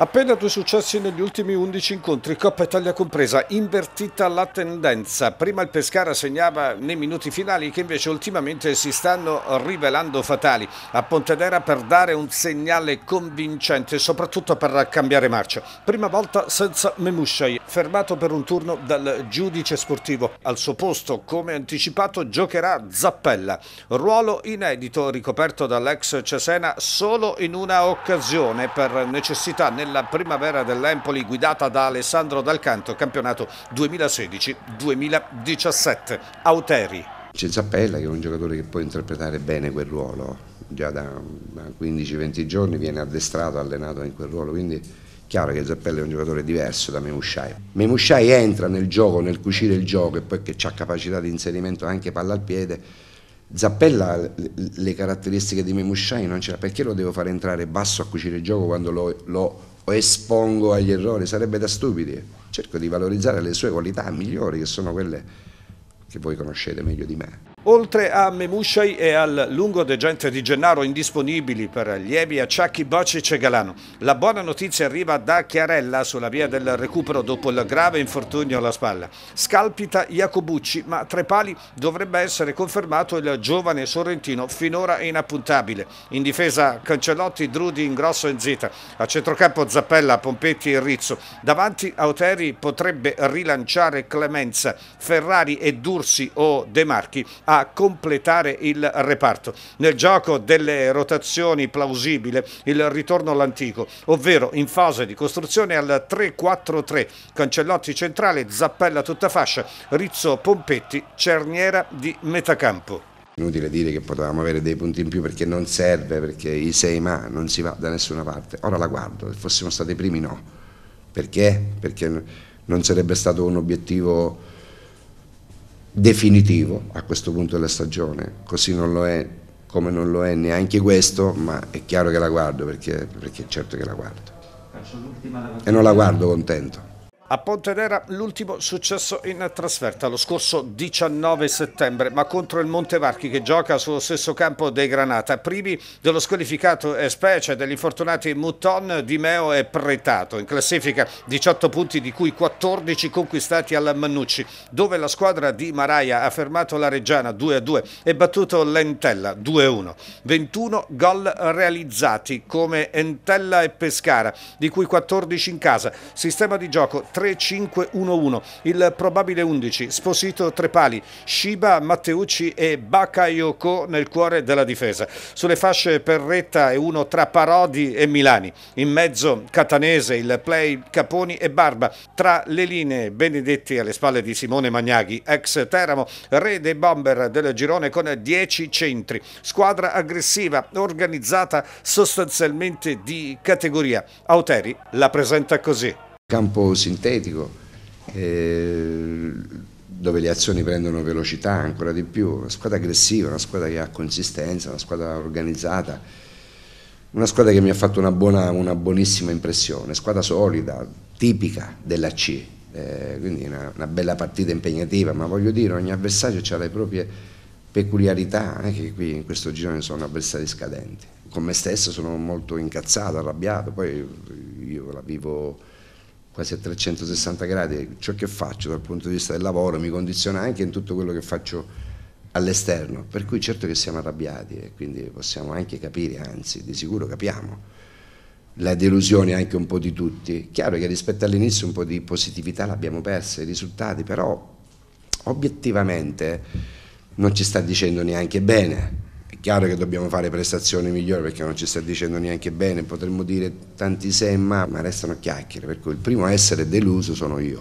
Appena due successi negli ultimi 11 incontri, Coppa Italia compresa, invertita la tendenza. Prima il Pescara segnava nei minuti finali che invece ultimamente si stanno rivelando fatali. A Pontedera per dare un segnale convincente, soprattutto per cambiare marcia. Prima volta senza Memushai, fermato per un turno dal giudice sportivo. Al suo posto, come anticipato, giocherà Zappella. Ruolo inedito ricoperto dall'ex Cesena solo in una occasione per necessità nella della primavera dell'Empoli guidata da Alessandro Dal Canto, campionato 2016-2017. Auteri. C'è Zappella che è un giocatore che può interpretare bene quel ruolo, già da 15-20 giorni viene addestrato, allenato in quel ruolo, quindi chiaro che Zappella è un giocatore diverso da Memushai. Memushai entra nel gioco, nel cucire il gioco e poi che ha capacità di inserimento anche palla al piede. Zappella le caratteristiche di Memushai non ce l'ha, perché lo devo fare entrare basso a cucire il gioco quando lo, lo o espongo agli errori, sarebbe da stupidi. Cerco di valorizzare le sue qualità migliori, che sono quelle che voi conoscete meglio di me. Oltre a Memushai e al lungo degente di Gennaro indisponibili per lievi acciacchi Bocci e Cegalano, la buona notizia arriva da Chiarella sulla via del recupero dopo il grave infortunio alla spalla. Scalpita Jacobucci, ma tra i pali dovrebbe essere confermato il giovane sorrentino finora inappuntabile. In difesa Cancellotti, Drudi, Ingrosso e Zita. A centrocampo Zappella, Pompetti e Rizzo. Davanti Auteri potrebbe rilanciare Clemenza, Ferrari e Dursi o De Marchi. A completare il reparto. Nel gioco delle rotazioni plausibile il ritorno all'antico, ovvero in fase di costruzione al 3-4-3, Cancellotti centrale, Zappella tutta fascia, Rizzo Pompetti, Cerniera di metacampo. Inutile dire che potevamo avere dei punti in più perché non serve, perché i 6 ma non si va da nessuna parte. Ora la guardo, se fossimo stati primi no. Perché? Perché non sarebbe stato un obiettivo definitivo a questo punto della stagione, così non lo è come non lo è neanche questo, ma è chiaro che la guardo perché, perché certo che la guardo. E non la guardo contento a Pontenera l'ultimo successo in trasferta lo scorso 19 settembre, ma contro il Montevarchi che gioca sullo stesso campo dei Granata, primi dello squalificato e Specie, degli infortunati Mouton, Di Meo e Pretato. In classifica 18 punti di cui 14 conquistati alla Mannucci, dove la squadra di Maraia ha fermato la Reggiana 2-2 e battuto l'Entella 2-1. 21 gol realizzati come Entella e Pescara, di cui 14 in casa. Sistema di gioco 3-5-2. 3-5-1-1. Il probabile 11, Sposito pali, Shiba, Matteucci e Bakayoko nel cuore della difesa. Sulle fasce per Retta e uno tra Parodi e Milani. In mezzo Catanese, il play Caponi e Barba. Tra le linee Benedetti alle spalle di Simone Magnaghi, ex Teramo, re dei bomber del girone con 10 centri. Squadra aggressiva, organizzata sostanzialmente di categoria. Auteri la presenta così campo sintetico eh, dove le azioni prendono velocità ancora di più, una squadra aggressiva, una squadra che ha consistenza, una squadra organizzata, una squadra che mi ha fatto una, buona, una buonissima impressione, squadra solida, tipica della C, eh, quindi una, una, bella partita impegnativa, ma voglio dire ogni avversario ha le proprie peculiarità, anche eh, qui in questo girone sono avversari scadenti. Con me stesso sono molto incazzato, arrabbiato, poi io la vivo quasi a 360 gradi, ciò che faccio dal punto di vista del lavoro mi condiziona anche in tutto quello che faccio all'esterno, per cui certo che siamo arrabbiati e quindi possiamo anche capire, anzi di sicuro capiamo la delusione anche un po' di tutti. Chiaro che rispetto all'inizio un po' di positività l'abbiamo persa, i risultati però obiettivamente non ci sta dicendo neanche bene chiaro che dobbiamo fare prestazioni migliori perché non ci sta dicendo neanche bene, potremmo dire tanti se ma, ma restano chiacchiere, per cui il primo a essere deluso sono io.